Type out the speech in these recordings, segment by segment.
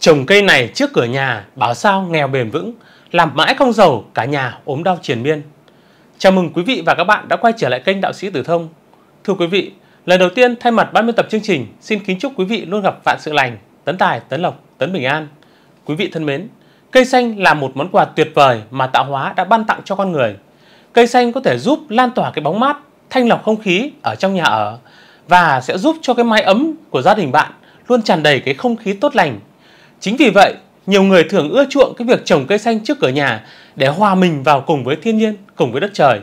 Trồng cây này trước cửa nhà báo sao nghèo bền vững, làm mãi không giàu cả nhà ốm đau triền miên. Chào mừng quý vị và các bạn đã quay trở lại kênh Đạo sĩ Tử Thông. Thưa quý vị, lần đầu tiên thay mặt ban biên tập chương trình xin kính chúc quý vị luôn gặp vạn sự lành, tấn tài, tấn lộc, tấn bình an. Quý vị thân mến, cây xanh là một món quà tuyệt vời mà tạo hóa đã ban tặng cho con người. Cây xanh có thể giúp lan tỏa cái bóng mát, thanh lọc không khí ở trong nhà ở và sẽ giúp cho cái mái ấm của gia đình bạn luôn tràn đầy cái không khí tốt lành Chính vì vậy, nhiều người thường ưa chuộng cái việc trồng cây xanh trước cửa nhà để hòa mình vào cùng với thiên nhiên, cùng với đất trời.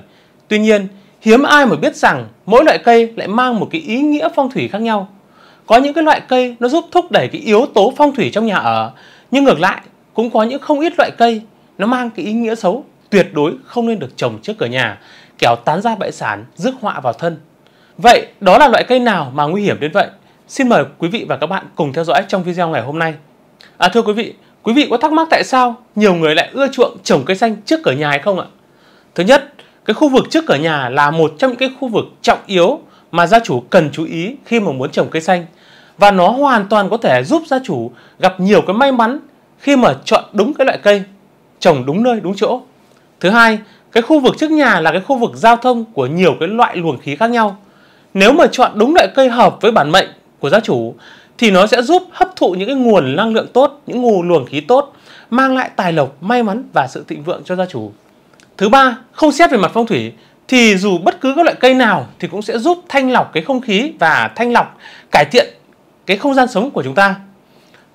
Tuy nhiên, hiếm ai mà biết rằng mỗi loại cây lại mang một cái ý nghĩa phong thủy khác nhau. Có những cái loại cây nó giúp thúc đẩy cái yếu tố phong thủy trong nhà ở, nhưng ngược lại cũng có những không ít loại cây nó mang cái ý nghĩa xấu, tuyệt đối không nên được trồng trước cửa nhà, kẻo tán ra bại sản, rước họa vào thân. Vậy đó là loại cây nào mà nguy hiểm đến vậy? Xin mời quý vị và các bạn cùng theo dõi trong video ngày hôm nay. À thưa quý vị, quý vị có thắc mắc tại sao nhiều người lại ưa chuộng trồng cây xanh trước cửa nhà hay không ạ? Thứ nhất, cái khu vực trước cửa nhà là một trong những cái khu vực trọng yếu mà gia chủ cần chú ý khi mà muốn trồng cây xanh và nó hoàn toàn có thể giúp gia chủ gặp nhiều cái may mắn khi mà chọn đúng cái loại cây, trồng đúng nơi, đúng chỗ. Thứ hai, cái khu vực trước nhà là cái khu vực giao thông của nhiều cái loại luồng khí khác nhau. Nếu mà chọn đúng loại cây hợp với bản mệnh của gia chủ thì nó sẽ giúp hấp thụ những cái nguồn năng lượng tốt, những nguồn luồng khí tốt, mang lại tài lộc, may mắn và sự thịnh vượng cho gia chủ. Thứ ba, không xét về mặt phong thủy thì dù bất cứ các loại cây nào thì cũng sẽ giúp thanh lọc cái không khí và thanh lọc cải thiện cái không gian sống của chúng ta.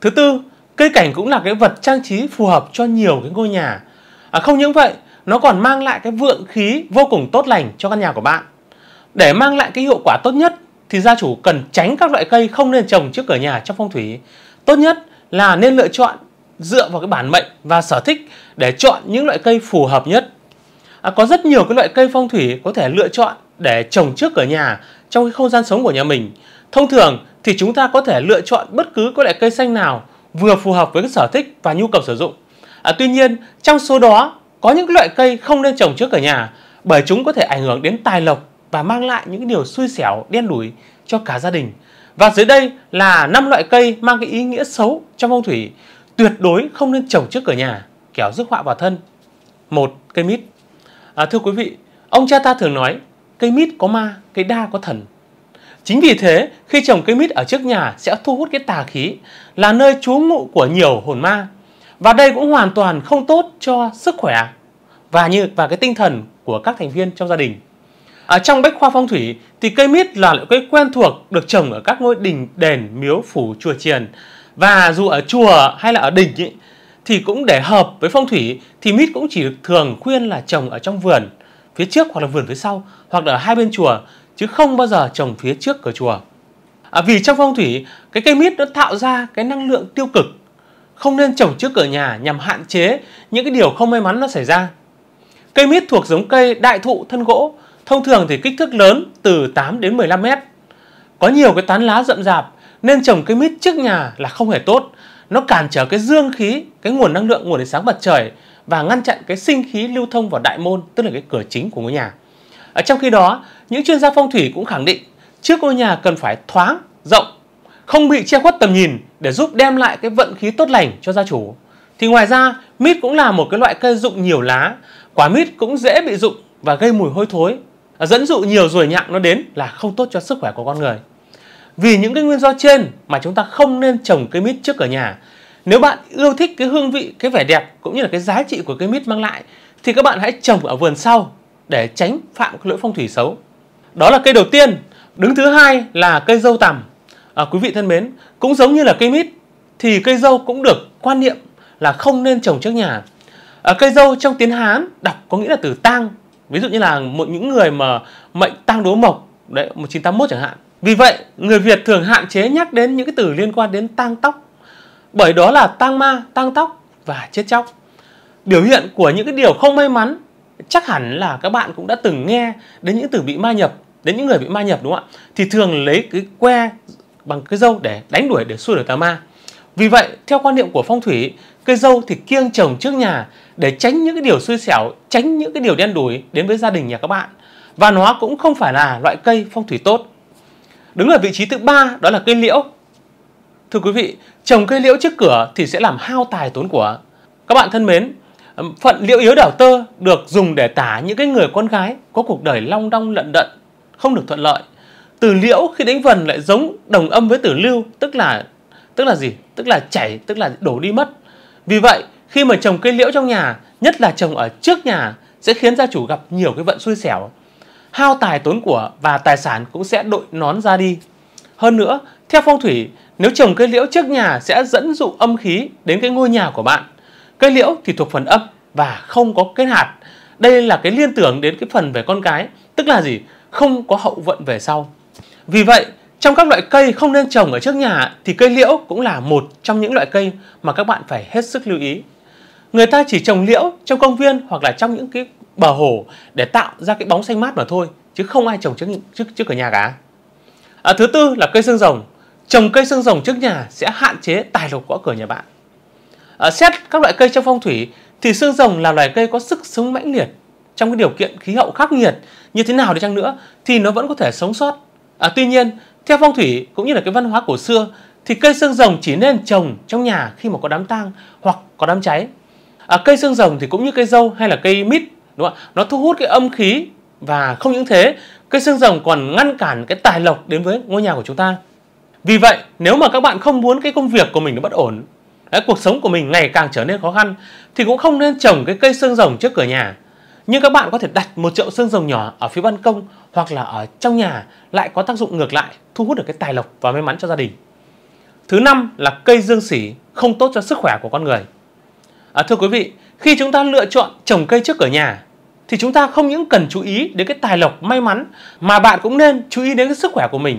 Thứ tư, cây cảnh cũng là cái vật trang trí phù hợp cho nhiều cái ngôi nhà. À, không những vậy, nó còn mang lại cái vượng khí vô cùng tốt lành cho căn nhà của bạn. Để mang lại cái hiệu quả tốt nhất thì gia chủ cần tránh các loại cây không nên trồng trước cửa nhà trong phong thủy. Tốt nhất là nên lựa chọn dựa vào cái bản mệnh và sở thích để chọn những loại cây phù hợp nhất. À, có rất nhiều cái loại cây phong thủy có thể lựa chọn để trồng trước cửa nhà trong cái không gian sống của nhà mình. Thông thường thì chúng ta có thể lựa chọn bất cứ cái loại cây xanh nào vừa phù hợp với cái sở thích và nhu cầu sử dụng. À, tuy nhiên trong số đó có những loại cây không nên trồng trước cửa nhà bởi chúng có thể ảnh hưởng đến tài lộc và mang lại những điều xui xẻo đen đủi cho cả gia đình. Và dưới đây là năm loại cây mang cái ý nghĩa xấu trong phong thủy tuyệt đối không nên trồng trước cửa nhà kẻo rước họa vào thân. Một cây mít. À, thưa quý vị, ông cha ta thường nói cây mít có ma, cây đa có thần. Chính vì thế, khi trồng cây mít ở trước nhà sẽ thu hút cái tà khí, là nơi trú ngụ của nhiều hồn ma. Và đây cũng hoàn toàn không tốt cho sức khỏe và như và cái tinh thần của các thành viên trong gia đình. À, trong bách khoa phong thủy thì cây mít là loại cây quen thuộc được trồng ở các ngôi đình, đền, miếu, phủ, chùa chiền. Và dù ở chùa hay là ở đình ý, thì cũng để hợp với phong thủy thì mít cũng chỉ được thường khuyên là trồng ở trong vườn phía trước hoặc là vườn phía sau hoặc là ở hai bên chùa chứ không bao giờ trồng phía trước cửa chùa. À, vì trong phong thủy cái cây mít nó tạo ra cái năng lượng tiêu cực không nên trồng trước cửa nhà nhằm hạn chế những cái điều không may mắn nó xảy ra. Cây mít thuộc giống cây đại thụ thân gỗ thông thường thì kích thước lớn từ 8 đến 15 mét. Có nhiều cái tán lá rậm rạp nên trồng cây mít trước nhà là không hề tốt. Nó cản trở cái dương khí, cái nguồn năng lượng, nguồn ánh sáng mặt trời và ngăn chặn cái sinh khí lưu thông vào đại môn, tức là cái cửa chính của ngôi nhà. Ở trong khi đó, những chuyên gia phong thủy cũng khẳng định trước ngôi nhà cần phải thoáng, rộng, không bị che khuất tầm nhìn để giúp đem lại cái vận khí tốt lành cho gia chủ. Thì ngoài ra, mít cũng là một cái loại cây dụng nhiều lá, quả mít cũng dễ bị dụng và gây mùi hôi thối dẫn dụ nhiều ruồi nhặng nó đến là không tốt cho sức khỏe của con người. Vì những cái nguyên do trên mà chúng ta không nên trồng cây mít trước cửa nhà. Nếu bạn yêu thích cái hương vị, cái vẻ đẹp cũng như là cái giá trị của cây mít mang lại thì các bạn hãy trồng ở vườn sau để tránh phạm cái lỗi phong thủy xấu. Đó là cây đầu tiên. Đứng thứ hai là cây dâu tằm. À, quý vị thân mến, cũng giống như là cây mít thì cây dâu cũng được quan niệm là không nên trồng trước nhà. À, cây dâu trong tiếng Hán đọc có nghĩa là từ tang ví dụ như là một những người mà mệnh tang đố mộc đấy 1981 chẳng hạn vì vậy người Việt thường hạn chế nhắc đến những cái từ liên quan đến tang tóc bởi đó là tang ma tang tóc và chết chóc biểu hiện của những cái điều không may mắn chắc hẳn là các bạn cũng đã từng nghe đến những từ bị ma nhập đến những người bị ma nhập đúng không ạ thì thường lấy cái que bằng cái dâu để đánh đuổi để xua đuổi tà ma vì vậy theo quan niệm của phong thủy cây dâu thì kiêng trồng trước nhà để tránh những cái điều xui xẻo, tránh những cái điều đen đủi đến với gia đình nhà các bạn. Và nó cũng không phải là loại cây phong thủy tốt. Đứng ở vị trí thứ ba đó là cây liễu. Thưa quý vị, trồng cây liễu trước cửa thì sẽ làm hao tài tốn của. Các bạn thân mến, phận liễu yếu đảo tơ được dùng để tả những cái người con gái có cuộc đời long đong lận đận, không được thuận lợi. Từ liễu khi đánh vần lại giống đồng âm với từ lưu, tức là tức là gì? Tức là chảy, tức là đổ đi mất. Vì vậy, khi mà trồng cây liễu trong nhà, nhất là trồng ở trước nhà sẽ khiến gia chủ gặp nhiều cái vận xui xẻo. Hao tài tốn của và tài sản cũng sẽ đội nón ra đi. Hơn nữa, theo phong thủy, nếu trồng cây liễu trước nhà sẽ dẫn dụ âm khí đến cái ngôi nhà của bạn. Cây liễu thì thuộc phần âm và không có kết hạt. Đây là cái liên tưởng đến cái phần về con cái, tức là gì? Không có hậu vận về sau. Vì vậy, trong các loại cây không nên trồng ở trước nhà thì cây liễu cũng là một trong những loại cây mà các bạn phải hết sức lưu ý người ta chỉ trồng liễu trong công viên hoặc là trong những cái bờ hồ để tạo ra cái bóng xanh mát mà thôi chứ không ai trồng trước trước trước cửa nhà cả à, thứ tư là cây xương rồng trồng cây xương rồng trước nhà sẽ hạn chế tài lộc gõ cửa nhà bạn à, xét các loại cây trong phong thủy thì xương rồng là loài cây có sức sống mãnh liệt trong cái điều kiện khí hậu khắc nghiệt như thế nào đi chăng nữa thì nó vẫn có thể sống sót à, tuy nhiên theo phong thủy cũng như là cái văn hóa cổ xưa thì cây xương rồng chỉ nên trồng trong nhà khi mà có đám tang hoặc có đám cháy à, cây xương rồng thì cũng như cây dâu hay là cây mít đúng không nó thu hút cái âm khí và không những thế cây xương rồng còn ngăn cản cái tài lộc đến với ngôi nhà của chúng ta vì vậy nếu mà các bạn không muốn cái công việc của mình nó bất ổn đấy, cuộc sống của mình ngày càng trở nên khó khăn thì cũng không nên trồng cái cây xương rồng trước cửa nhà nhưng các bạn có thể đặt một chậu xương rồng nhỏ ở phía ban công hoặc là ở trong nhà lại có tác dụng ngược lại thu hút được cái tài lộc và may mắn cho gia đình thứ năm là cây dương xỉ không tốt cho sức khỏe của con người À, thưa quý vị, khi chúng ta lựa chọn trồng cây trước cửa nhà thì chúng ta không những cần chú ý đến cái tài lộc may mắn mà bạn cũng nên chú ý đến cái sức khỏe của mình.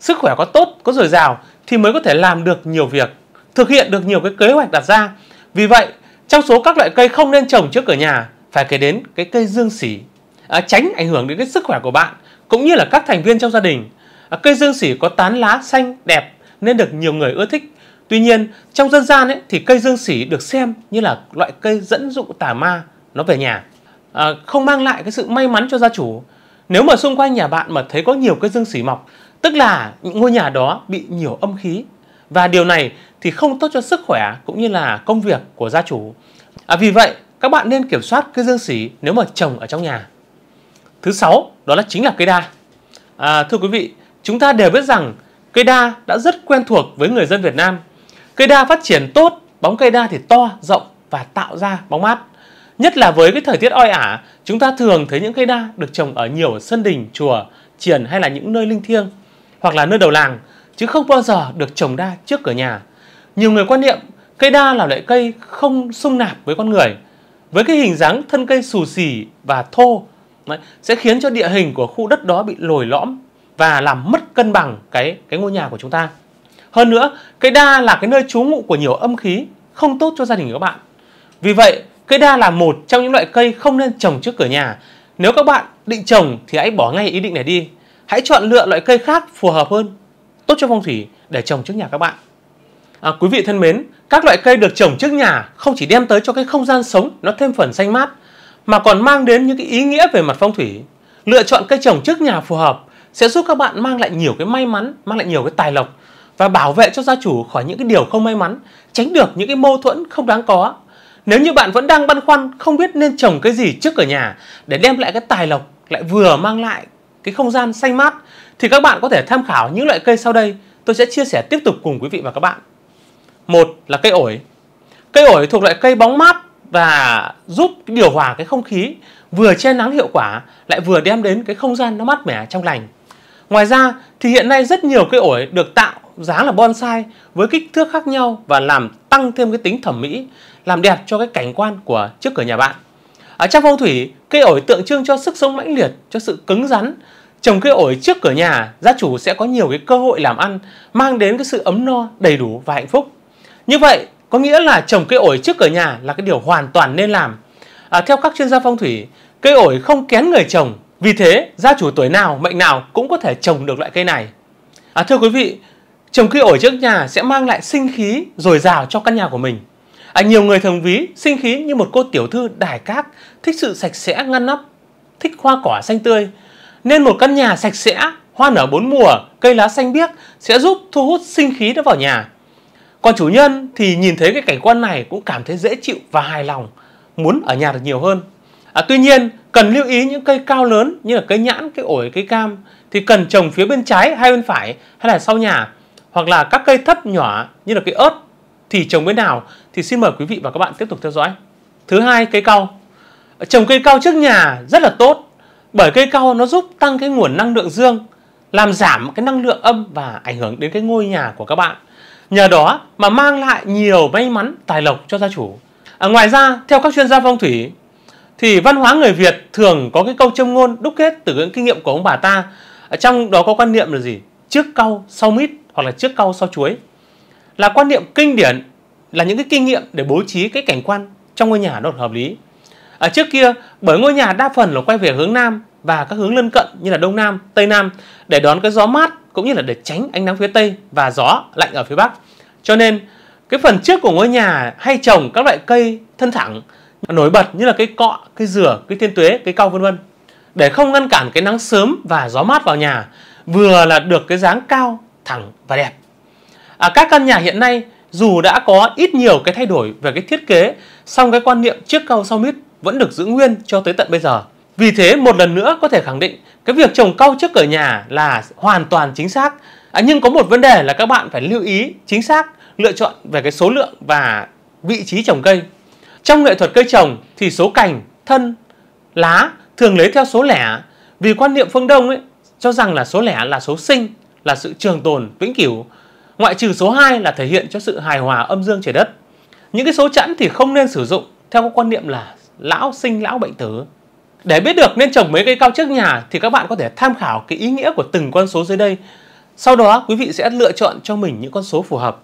Sức khỏe có tốt, có dồi dào thì mới có thể làm được nhiều việc, thực hiện được nhiều cái kế hoạch đặt ra. Vì vậy, trong số các loại cây không nên trồng trước cửa nhà phải kể đến cái cây dương xỉ, à, tránh ảnh hưởng đến cái sức khỏe của bạn cũng như là các thành viên trong gia đình. À, cây dương xỉ có tán lá xanh đẹp nên được nhiều người ưa thích Tuy nhiên, trong dân gian ấy, thì cây dương sỉ được xem như là loại cây dẫn dụ tà ma nó về nhà, à, không mang lại cái sự may mắn cho gia chủ. Nếu mà xung quanh nhà bạn mà thấy có nhiều cây dương sỉ mọc, tức là những ngôi nhà đó bị nhiều âm khí và điều này thì không tốt cho sức khỏe cũng như là công việc của gia chủ. À, vì vậy, các bạn nên kiểm soát cây dương sỉ nếu mà trồng ở trong nhà. Thứ sáu, đó là chính là cây đa. À, thưa quý vị, chúng ta đều biết rằng cây đa đã rất quen thuộc với người dân Việt Nam Cây đa phát triển tốt, bóng cây đa thì to, rộng và tạo ra bóng mát. Nhất là với cái thời tiết oi ả, chúng ta thường thấy những cây đa được trồng ở nhiều sân đình, chùa, triển hay là những nơi linh thiêng hoặc là nơi đầu làng, chứ không bao giờ được trồng đa trước cửa nhà. Nhiều người quan niệm cây đa là loại cây không xung nạp với con người. Với cái hình dáng thân cây xù xì và thô sẽ khiến cho địa hình của khu đất đó bị lồi lõm và làm mất cân bằng cái cái ngôi nhà của chúng ta. Hơn nữa, cây đa là cái nơi trú ngụ của nhiều âm khí, không tốt cho gia đình các bạn. Vì vậy, cây đa là một trong những loại cây không nên trồng trước cửa nhà. Nếu các bạn định trồng thì hãy bỏ ngay ý định này đi. Hãy chọn lựa loại cây khác phù hợp hơn, tốt cho phong thủy để trồng trước nhà các bạn. À, quý vị thân mến, các loại cây được trồng trước nhà không chỉ đem tới cho cái không gian sống nó thêm phần xanh mát, mà còn mang đến những cái ý nghĩa về mặt phong thủy. Lựa chọn cây trồng trước nhà phù hợp sẽ giúp các bạn mang lại nhiều cái may mắn, mang lại nhiều cái tài lộc và bảo vệ cho gia chủ khỏi những cái điều không may mắn, tránh được những cái mâu thuẫn không đáng có. Nếu như bạn vẫn đang băn khoăn không biết nên trồng cái gì trước ở nhà để đem lại cái tài lộc lại vừa mang lại cái không gian xanh mát thì các bạn có thể tham khảo những loại cây sau đây tôi sẽ chia sẻ tiếp tục cùng quý vị và các bạn. Một là cây ổi. Cây ổi thuộc loại cây bóng mát và giúp điều hòa cái không khí, vừa che nắng hiệu quả lại vừa đem đến cái không gian nó mát mẻ trong lành. Ngoài ra thì hiện nay rất nhiều cây ổi được tạo giá là bonsai với kích thước khác nhau và làm tăng thêm cái tính thẩm mỹ, làm đẹp cho cái cảnh quan của trước cửa nhà bạn. Ở trong phong thủy, cây ổi tượng trưng cho sức sống mãnh liệt, cho sự cứng rắn. Trồng cây ổi trước cửa nhà, gia chủ sẽ có nhiều cái cơ hội làm ăn, mang đến cái sự ấm no, đầy đủ và hạnh phúc. Như vậy, có nghĩa là trồng cây ổi trước cửa nhà là cái điều hoàn toàn nên làm. À, theo các chuyên gia phong thủy, cây ổi không kén người trồng, vì thế gia chủ tuổi nào, mệnh nào cũng có thể trồng được loại cây này. À, thưa quý vị, Trồng cây ổi trước nhà sẽ mang lại sinh khí dồi dào cho căn nhà của mình. À, nhiều người thường ví sinh khí như một cô tiểu thư đài cát, thích sự sạch sẽ ngăn nắp, thích hoa cỏ xanh tươi. Nên một căn nhà sạch sẽ, hoa nở bốn mùa, cây lá xanh biếc sẽ giúp thu hút sinh khí đó vào nhà. Còn chủ nhân thì nhìn thấy cái cảnh quan này cũng cảm thấy dễ chịu và hài lòng, muốn ở nhà được nhiều hơn. À, tuy nhiên, cần lưu ý những cây cao lớn như là cây nhãn, cây ổi, cây cam thì cần trồng phía bên trái hay bên phải hay là sau nhà hoặc là các cây thấp nhỏ như là cây ớt thì trồng bên nào thì xin mời quý vị và các bạn tiếp tục theo dõi. Thứ hai, cây cao Trồng cây cao trước nhà rất là tốt bởi cây cao nó giúp tăng cái nguồn năng lượng dương, làm giảm cái năng lượng âm và ảnh hưởng đến cái ngôi nhà của các bạn. Nhờ đó mà mang lại nhiều may mắn, tài lộc cho gia chủ. À, ngoài ra, theo các chuyên gia phong thủy thì văn hóa người Việt thường có cái câu châm ngôn đúc kết từ những kinh nghiệm của ông bà ta. Ở trong đó có quan niệm là gì? Trước cau, sau mít hoặc là trước cau sau chuối là quan niệm kinh điển là những cái kinh nghiệm để bố trí cái cảnh quan trong ngôi nhà nó hợp lý ở trước kia bởi ngôi nhà đa phần là quay về hướng nam và các hướng lân cận như là đông nam tây nam để đón cái gió mát cũng như là để tránh ánh nắng phía tây và gió lạnh ở phía bắc cho nên cái phần trước của ngôi nhà hay trồng các loại cây thân thẳng nổi bật như là cây cọ cây dừa cây thiên tuế cây cau vân vân để không ngăn cản cái nắng sớm và gió mát vào nhà vừa là được cái dáng cao thẳng và đẹp à, các căn nhà hiện nay dù đã có ít nhiều cái thay đổi về cái thiết kế song cái quan niệm trước cau sau mít vẫn được giữ nguyên cho tới tận bây giờ vì thế một lần nữa có thể khẳng định cái việc trồng cau trước cửa nhà là hoàn toàn chính xác à, nhưng có một vấn đề là các bạn phải lưu ý chính xác lựa chọn về cái số lượng và vị trí trồng cây trong nghệ thuật cây trồng thì số cành thân lá thường lấy theo số lẻ vì quan niệm phương đông ấy cho rằng là số lẻ là số sinh là sự trường tồn vĩnh cửu. Ngoại trừ số 2 là thể hiện cho sự hài hòa âm dương trời đất. Những cái số chẵn thì không nên sử dụng theo quan niệm là lão sinh lão bệnh tử. Để biết được nên trồng mấy cây cao trước nhà thì các bạn có thể tham khảo cái ý nghĩa của từng con số dưới đây. Sau đó quý vị sẽ lựa chọn cho mình những con số phù hợp.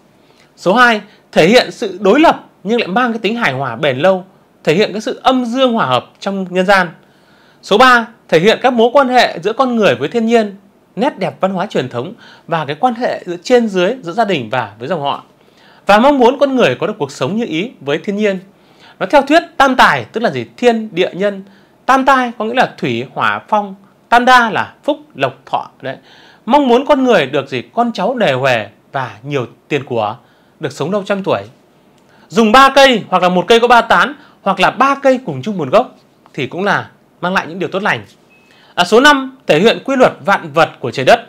Số 2 thể hiện sự đối lập nhưng lại mang cái tính hài hòa bền lâu, thể hiện cái sự âm dương hòa hợp trong nhân gian. Số 3 thể hiện các mối quan hệ giữa con người với thiên nhiên nét đẹp văn hóa truyền thống và cái quan hệ giữa trên dưới giữa gia đình và với dòng họ và mong muốn con người có được cuộc sống như ý với thiên nhiên nó theo thuyết tam tài tức là gì thiên địa nhân tam tai có nghĩa là thủy hỏa phong tam đa là phúc lộc thọ đấy mong muốn con người được gì con cháu đề huề và nhiều tiền của được sống lâu trăm tuổi dùng ba cây hoặc là một cây có ba tán hoặc là ba cây cùng chung một gốc thì cũng là mang lại những điều tốt lành À, số 5 thể hiện quy luật vạn vật của trời đất,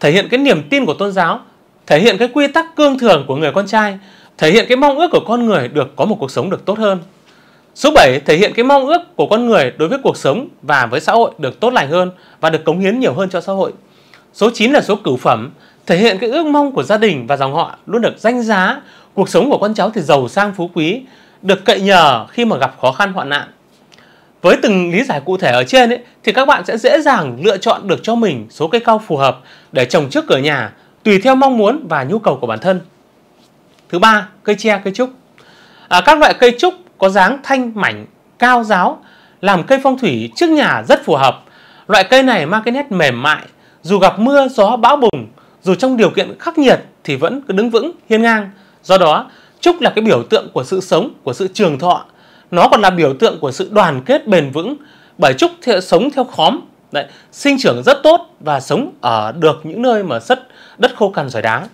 thể hiện cái niềm tin của tôn giáo, thể hiện cái quy tắc cương thường của người con trai, thể hiện cái mong ước của con người được có một cuộc sống được tốt hơn. Số 7 thể hiện cái mong ước của con người đối với cuộc sống và với xã hội được tốt lành hơn và được cống hiến nhiều hơn cho xã hội. Số 9 là số cửu phẩm, thể hiện cái ước mong của gia đình và dòng họ luôn được danh giá, cuộc sống của con cháu thì giàu sang phú quý, được cậy nhờ khi mà gặp khó khăn hoạn nạn. Với từng lý giải cụ thể ở trên ấy, thì các bạn sẽ dễ dàng lựa chọn được cho mình số cây cao phù hợp để trồng trước cửa nhà tùy theo mong muốn và nhu cầu của bản thân. Thứ ba, cây tre, cây trúc. À, các loại cây trúc có dáng thanh mảnh, cao ráo làm cây phong thủy trước nhà rất phù hợp. Loại cây này mang cái nét mềm mại, dù gặp mưa, gió, bão bùng, dù trong điều kiện khắc nghiệt thì vẫn cứ đứng vững, hiên ngang. Do đó, trúc là cái biểu tượng của sự sống, của sự trường thọ, nó còn là biểu tượng của sự đoàn kết bền vững bởi trúc theo, sống theo khóm đấy, sinh trưởng rất tốt và sống ở được những nơi mà rất đất khô cằn giỏi đáng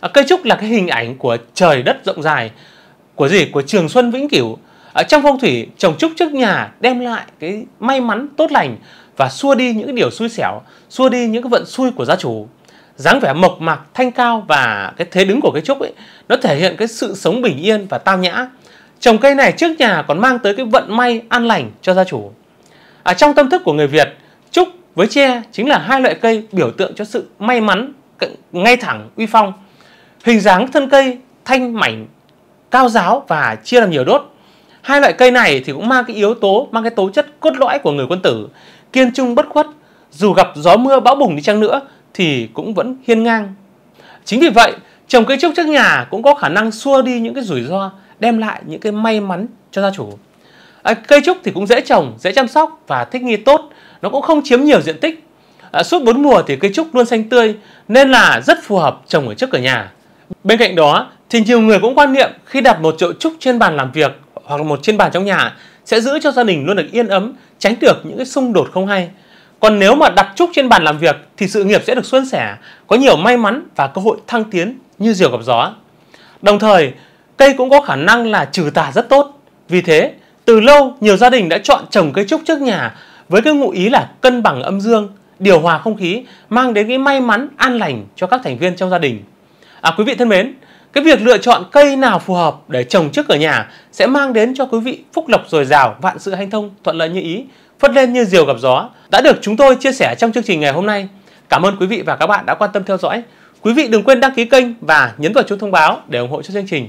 à, cây trúc là cái hình ảnh của trời đất rộng dài của gì của trường xuân vĩnh cửu ở trong phong thủy trồng trúc trước nhà đem lại cái may mắn tốt lành và xua đi những điều xui xẻo xua đi những cái vận xui của gia chủ dáng vẻ mộc mạc thanh cao và cái thế đứng của cây trúc ấy nó thể hiện cái sự sống bình yên và tao nhã Trồng cây này trước nhà còn mang tới cái vận may an lành cho gia chủ. À, trong tâm thức của người Việt, trúc với tre chính là hai loại cây biểu tượng cho sự may mắn, ngay thẳng, uy phong. Hình dáng thân cây thanh mảnh, cao giáo và chia làm nhiều đốt. Hai loại cây này thì cũng mang cái yếu tố, mang cái tố chất cốt lõi của người quân tử, kiên trung bất khuất, dù gặp gió mưa bão bùng đi chăng nữa thì cũng vẫn hiên ngang. Chính vì vậy, trồng cây trúc trước nhà cũng có khả năng xua đi những cái rủi ro đem lại những cái may mắn cho gia chủ. À, cây trúc thì cũng dễ trồng, dễ chăm sóc và thích nghi tốt, nó cũng không chiếm nhiều diện tích. À, suốt bốn mùa thì cây trúc luôn xanh tươi nên là rất phù hợp trồng ở trước cửa nhà. Bên cạnh đó thì nhiều người cũng quan niệm khi đặt một chậu trúc trên bàn làm việc hoặc một trên bàn trong nhà sẽ giữ cho gia đình luôn được yên ấm, tránh được những cái xung đột không hay. Còn nếu mà đặt trúc trên bàn làm việc thì sự nghiệp sẽ được suôn sẻ, có nhiều may mắn và cơ hội thăng tiến như diều gặp gió. Đồng thời, Cây cũng có khả năng là trừ tà rất tốt. Vì thế, từ lâu nhiều gia đình đã chọn trồng cây trúc trước nhà với cái ngụ ý là cân bằng âm dương, điều hòa không khí, mang đến cái may mắn an lành cho các thành viên trong gia đình. À quý vị thân mến, cái việc lựa chọn cây nào phù hợp để trồng trước cửa nhà sẽ mang đến cho quý vị phúc lộc dồi dào, vạn sự hanh thông, thuận lợi như ý, phất lên như diều gặp gió đã được chúng tôi chia sẻ trong chương trình ngày hôm nay. Cảm ơn quý vị và các bạn đã quan tâm theo dõi. Quý vị đừng quên đăng ký kênh và nhấn vào chuông thông báo để ủng hộ cho chương trình.